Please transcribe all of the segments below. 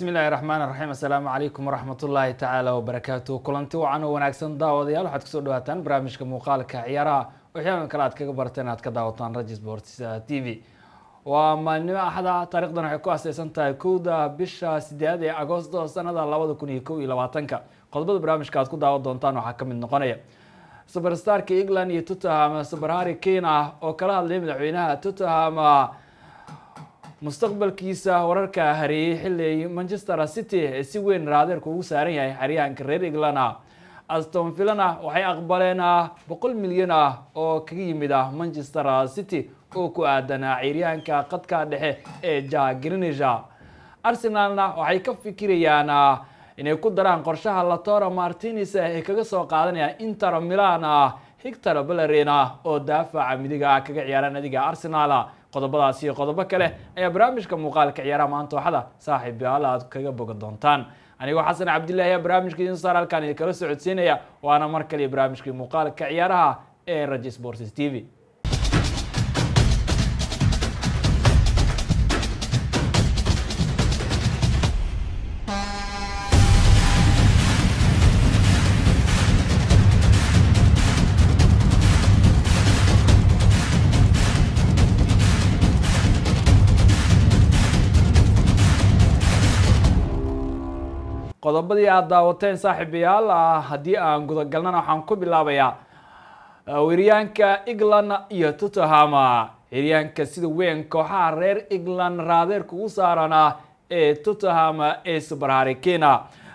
bismi illaahi raxmaan raxiim assalaamu calaykum waraxmatullaahi tacaala wabarakaatu kulanti wacan oo wanaagsan daawadayaal waxaad kusoo dhawaataan barnaamijka muuqaalka ciyaaraha waxyaalan kale aad kaga barteen aad ka daawataan raji sports t v waa maalnimo axada taarikhdan waxay ku aseysan tahay kowda bisha sideed ee agosto sanada labada kun iyo kow iyo labaatanka qodobada barnaamijka aad ku daawan doontaan waxaa kamid noqonaya superstarka england iyo tottenham suber harri kane ah oo kala hadlaya madaxweynaha tottenham mustaqbalkiisa wararka hareeyey xilli manchester city ee si weyn raadeerka ugu saaran yahay xaryaanka reer england ah aston villan waxay aqbaleen ah boqol milyan ah oo kaga yimid ah manchester city oo ku aadan ah ciiryaanka qadka dhexe ee ja grinisha arsenalna waxay ka fikirayaan ah inay ku daraan qorshaha latora martinis ee kaga soo qaadanaya inter milan hictor ah. bellerin oo daafaca midiga kaga ciyaaraan adiga arsenal qodobadaas iyo qodobo kale ayaa barnaamijka muuqaalka ciyaaraha maantooxada saaxiib yaala aad kaga boga doontaan anigoo xasan cabdillaahi ayaa barnaamijka idin saar halkaan idinkala socodsiinaya waana mar kaliya barnaamijkii muuqaalka ciyaaraha ee raja sports t v qodobadii aad daawateen saaxiibayaal ah, haddii aan gudagalnana waxaan ku bilaabayaa ah, weeryaanka england iyo tutahama xiryaanka sida weyn kooxaha reer england raadeerka ugu saarana ee tutahama ee super harikina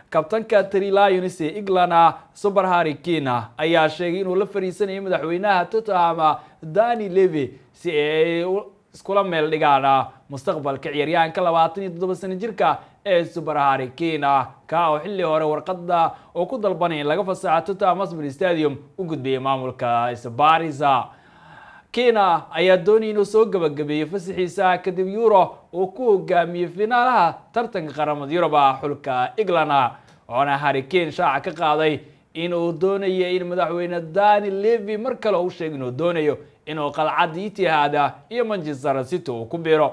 kabtanka trilyons ee england super harikina ayaa sheegay inuu la fariisanayay madaxweynaha tutahama dani levy si ay iskula meel dhigaan ah, mustaqbalka ciyaaryahanka labaatan iyo toddoba sano jirka ee super harry ka ah. oo xilli hore warqada oo ku dalbanay in laga fasaxa tottenham hotspur stadium u gudbiyay maamulka isbarisa kina ah ayaa doonay inuu soo gabagabeeyey fasaxiisaha kadib yuro uu ku hogaamiyey finaalaha tartanka qaramada yurub ah xulka eglana ah, oona harry kane shaaca ka qaaday inuu doonaya in madaxweyne dani levi mar kale u sheeg inuu doonayo inuu qalcada itihaada iyo manchester city uu ku biiro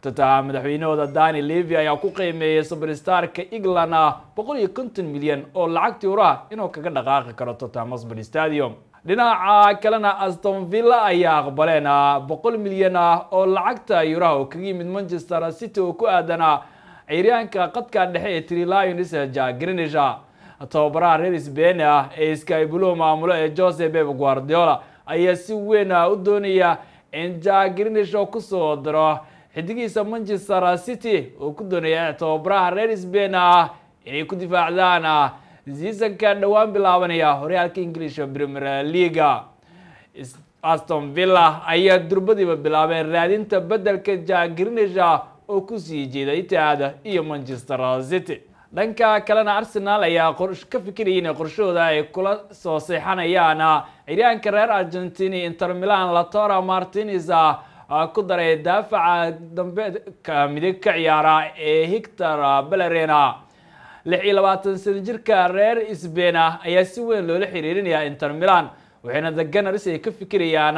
tata madaxweynahooda dani levi ayaa ku qiimeeyey suberstarka england ah boqol iyo konton milyan oo lacagtii hor inuu e kaga dhaqaaqi karo tottenham hotspur stadium dhinaca kalena aston villa ayaa aqbaleen boqol milyan ah oo lacagta yuraha oo kaga yimid manchester city oo ku aadanaa e ciiryaanka qadka dhexe ee trilions jagrinish tababaraha reer sbain ah ee skybulu maamulo ee jose beb guardiola ayaa si weyn u doonaya e in jagrinish oo kusoo daro xidigiisa e manchester city oo ku doonaya tababaraha reer sbain ah inay ku difaacdaan ah, seasonkan dhowaan bilaabanaya horyaalka ingiliishka premier leaga aston villa ayaa durbadiiba bilaabeen raadinta beddelka jagrinisha ah, oo ku sii jeeday itaada iyo manchester city dhanka kalena arsenal ayaa ka fikiraya inay qorshahooda ay kula soo seexanayaan ah, ciryaanka reer argentina intermilan latora martinez ku daray daafaca dambeedka midig ka ciyaara ee hictor bellerena lix iyo labaatan sano jirka reer sbain ayaa si weyn loola xiriirinayaa inter milan waxayna the ganars ay ka fikirayaan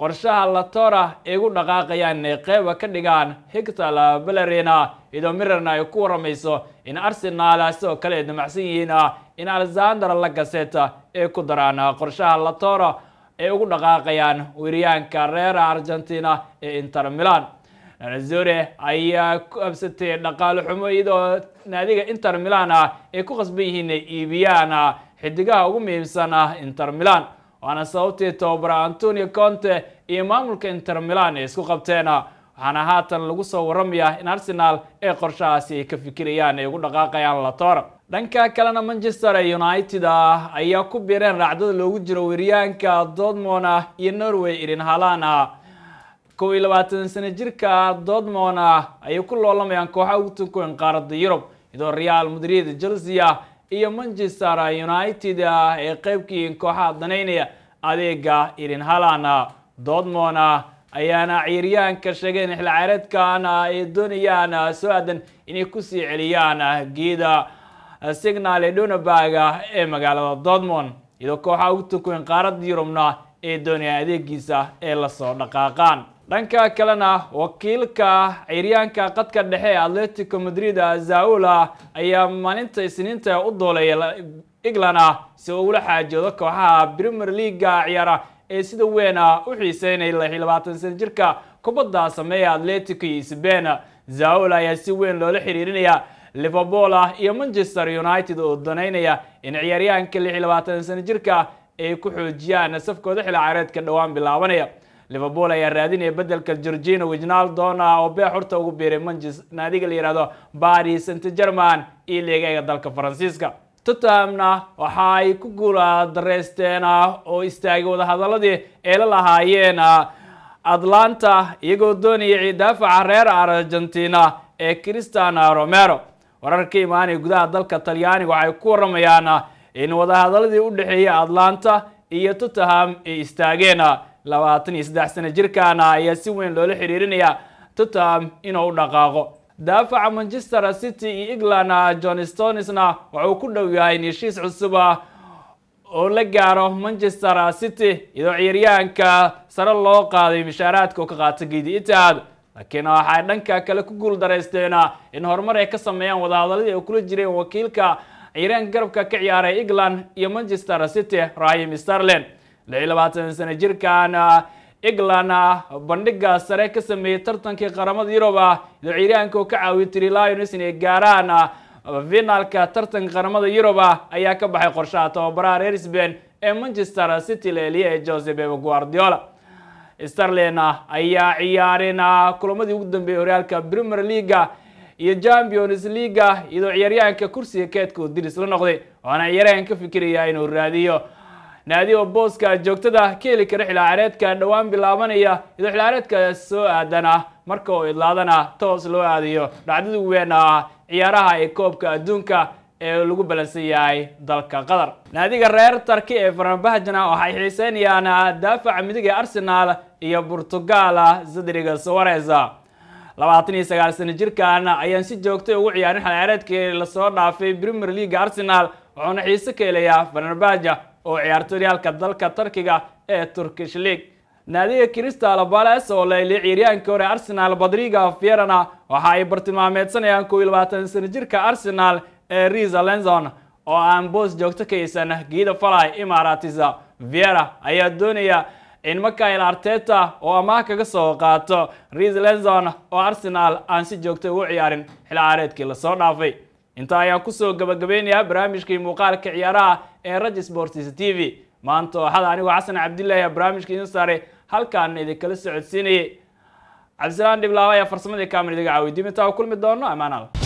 qorshaha latora ay ugu dhaqaaqayaan inay qeyba ka dhigaan hictor bellerena iyadoo mirarna ay ku waramayso in arsenaal sidoo kale ay damacsan yihiin ah, in alexander lagaset ah, ay ku daraan ah, qorshaha latora ay ugu dhaqaaqayaan weeryaanka reer argentina ee inter milan nazore ayaa ku absatay dhaqaale xumo iyadoo naadiga inter milan ah ay ku qasban yihiin ay iibiyaan xidigaha ugu muhiimsan ah inter milan waana sababtii tobabara antonio conte iyo maamulka inter milan ay isku qabteen waxaana haatan lagu soo waramayaa in arsenaal ay qorshahaasi ay ka fikirayaan ay ugu dhaqaaqayaan latora dhanka kalena manchester united ah ayaa ku bireen raacdada loogu jiro weeryaanka dodmona ah iyo norway irin halana kow iyo labaatan sano jirka dodmona ah ayay ku loolamayaan kooxaha ugu tunkoyn qaaradda yurub iyadoo real madrid chelsea ah iyo manchester united ee qayb ka yihiin kooxaha danaynaya adeega irin dodmon dodmona ayaana ciiryaanka sheegeen xilcareedkan ay doonayaan soo aadan inay kusii celiyaan geeda signal ee dhonabag ee magaalada dortmond iyadoo kooxaha ugu tukuyn qaaradda yurubna ee doonaya adeegiisa ee lasoo dhaqaaqaan dhanka kalena wakiilka ciiryaanka qadka dhexe ee atletico madrid ah, zaula ayaa maalinta isniinta u dooleeya england si uu ula xaajoodo kooxaha premier leaga ciyaara ee sida weena u xiiseynaya lixi labaatan sana jirka kubadda sameeya atletico iyo sbain zaul ayaa si weyn loola xiriirinaya liverpool ah iyo manchester united oo danaynaya in ciyaaryahanka lix lixi labaatan sana jirka ay ku xoojiyaan safkooda xil caareedka dhowaan bilaabanaya liverpool ayaa raadinaya bedelka gorgino wijnaldona oo bee xurta ugu biiray naadiga la yihahdo paris saint german iyo leegaega dalka faransiiska tottenhamna waxa ay ku guuladareysteen oo istaagay wadahadaladii ay la lahaayeen atlanta iyagoo doonayay daafaca reer argentina ee christiana romero wararka imaanaya gudaha dalka talyaaniga waxay ku warramayaan in wadahadaladii u dhexeeyey atlanta iyo tottenham ay istaageen labaatan iyo saddex sano jirkaana ayaa si weyn loola xiriirinaya tottenham inuu u dhaqaaqo daafaca manchester city iyo england john stonisna waxauu ku dhow yahay in heshiis cusuba ah oo la gaaro manchester city iyadoo ciyaaryahanka sare loo qaaday mishaaraadka oo ka qaata geedi itaad laakiin waxay dhanka kale ku guul daraysteen in horumar ay ka sameeyaan wadahadaladii ay kula jireen wakiilka ciyaaryahanka garabka ka ciyaaray england iyo manchester city rahim starlin iyo labaatan sano jirkan england ah bandhiga sare ka sameeyey tartankii qaramada yurub ah ciyaaryahanka oo ka caawiyay trilions inay gaaraan finalka tartanka qaramada yurub ah ayaa ka baxay qorshaha tababaraha reer sben ee manchester city leeliya ee joseph guardiola starlin ayaa ciyaareen kulamadii ugu dambeeyay horyaalka premier leaga iyo champions leaga iyadoo ciyaaryahanka kursiga keedka uu diris la noqday waxaana ciyaaryahan ka fikiraya inuu raadiyo naadi oo booska joogtada ka heli kara xilcaareedka dhowaan bilaabanaya iyadoo xilcaareedka soo aadana marka oo idlaadana toos loo aadayo dhacdada weyn ah ciyaaraha ee koobka adduunka ee lagu ballansan yahay dalka qatar naadiga reer tarki ee farmabahjana waxay xiiseynayaan daafaca midiga arsenaal iyo burtugaala zadriga sawareza labaatan iyo sagaal sano jirkan ayaan si joogtay ugu ciyaarin xilcaareedkii lasoo dhaafay premier leaga arsenal wuxuuna xiise ka helayaa farnabaja oo ciyaartoyaalka dalka tarkiga ee turkish leagu naadiga cristal bales oo layli ciyaaryahankii hore arsenal badriga fierana waxa ay bartilmaameedsanayaan kow labaatan sano jirka arsenal ee risa lenzon oo aan boos joogto ka haysan geeda falay imaratisa viera ayaa doonaya in mikael arteta oo amaah kaga soo qaato ris lenzon oo arsenal aan si joogto ugu ciyaarin xilcaareedkii lasoo dhaafay intaa ayaan kusoo gabagabaynayaa barnaamijkii muuqaalka ciyaaraha ee raj sports t v maanta ooxada anigoo xasan cabdilaahi ee barnaamijka idin saare halkaana idinkala socodsiinayay cabdisalaan dhiblaaba ayaa farsamadii kaamin idiga caawiy dib intaa u kulmi doono amaanada